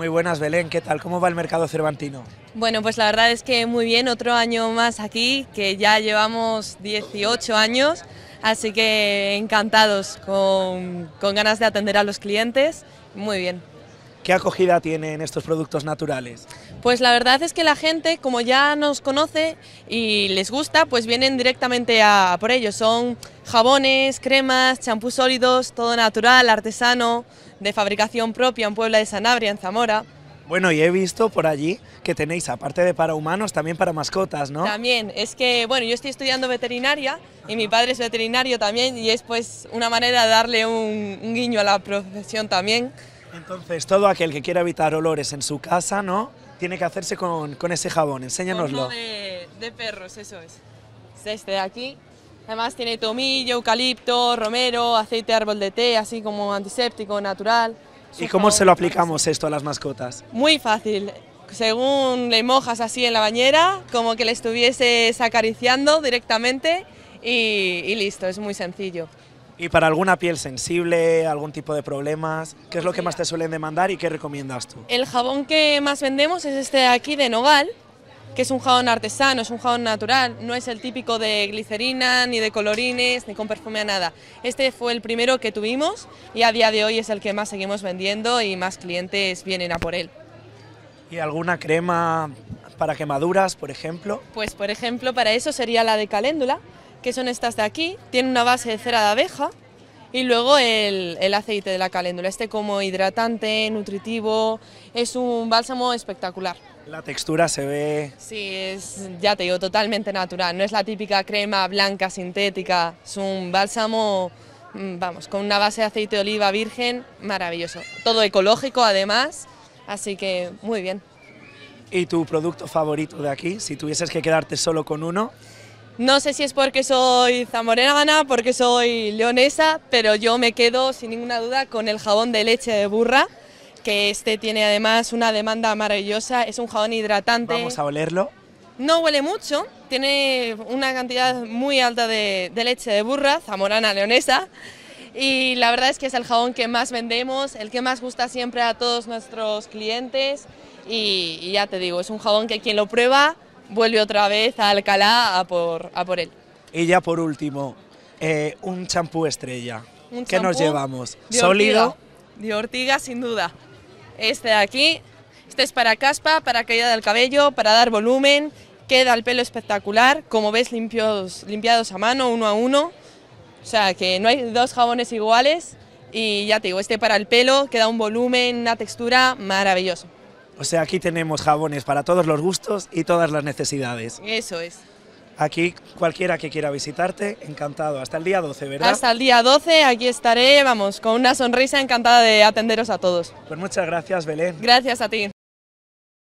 Muy buenas, Belén. ¿Qué tal? ¿Cómo va el mercado cervantino? Bueno, pues la verdad es que muy bien, otro año más aquí, que ya llevamos 18 años, así que encantados, con, con ganas de atender a los clientes. Muy bien. ¿Qué acogida tienen estos productos naturales? Pues la verdad es que la gente, como ya nos conoce y les gusta, pues vienen directamente a, por ellos. Son jabones, cremas, champús sólidos, todo natural, artesano, de fabricación propia en Puebla de Sanabria, en Zamora. Bueno, y he visto por allí que tenéis, aparte de para humanos, también para mascotas, ¿no? También, es que, bueno, yo estoy estudiando veterinaria y mi padre es veterinario también y es pues una manera de darle un, un guiño a la profesión también. Entonces, todo aquel que quiera evitar olores en su casa, ¿no? Tiene que hacerse con, ese jabón, enséñanoslo. De, de perros, eso es. Es este de aquí. Además tiene tomillo, eucalipto, romero, aceite de árbol de té, así como antiséptico, natural. ¿Y cómo se lo aplicamos esto a las mascotas? Muy fácil. Según le mojas así en la bañera, como que le estuvieses acariciando directamente y listo, es muy sencillo. ¿Y para alguna piel sensible, algún tipo de problemas? ¿Qué es lo que más te suelen demandar y qué recomiendas tú? El jabón que más vendemos es este de aquí de Nogal, que es un jabón artesano, es un jabón natural, no es el típico de glicerina, ni de colorines, ni con perfume a nada. Este fue el primero que tuvimos y a día de hoy es el que más seguimos vendiendo y más clientes vienen a por él. ¿Y alguna crema para quemaduras, por ejemplo? Pues por ejemplo, para eso sería la de caléndula, que son estas de aquí, tiene una base de cera de abeja y luego el, el, aceite de la caléndula, este como hidratante, nutritivo, es un bálsamo espectacular. La textura se ve... Sí, es, ya te digo, totalmente natural, no es la típica crema blanca sintética, es un bálsamo, mm, vamos, con una base de aceite de oliva virgen, maravilloso. Todo ecológico además, así que muy bien. ¿Y tu producto favorito de aquí? Si tuvieses que quedarte solo con uno... No sé si es porque soy zamorana, porque soy leonesa, pero yo me quedo sin ninguna duda con el jabón de leche de burra, que este tiene además una demanda maravillosa, es un jabón hidratante. Vamos a olerlo. No huele mucho, tiene una cantidad muy alta de, leche de burra, zamorana leonesa, y la verdad es que es el jabón que más vendemos, el que más gusta siempre a todos nuestros clientes, y ya te digo, es un jabón que quien lo prueba vuelve otra vez a Alcalá a por, a por él. Y ya por último, eh, un champú estrella. que ¿Qué nos llevamos? ¿Sólido? de ortiga, sin duda. Este de aquí, este es para caspa, para caída del cabello, para dar volumen, queda el pelo espectacular, como ves limpios, limpiados a mano, uno a uno. O sea que no hay dos jabones iguales y ya te digo, este para el pelo, queda un volumen, una textura maravilloso. O sea, aquí tenemos jabones para todos los gustos y todas las necesidades. Eso es. Aquí cualquiera que quiera visitarte, encantado. Hasta el día 12, ¿verdad? Hasta el día 12, aquí estaré, vamos, con una sonrisa encantada de atenderos a todos. Pues muchas gracias, Belén. Gracias a ti.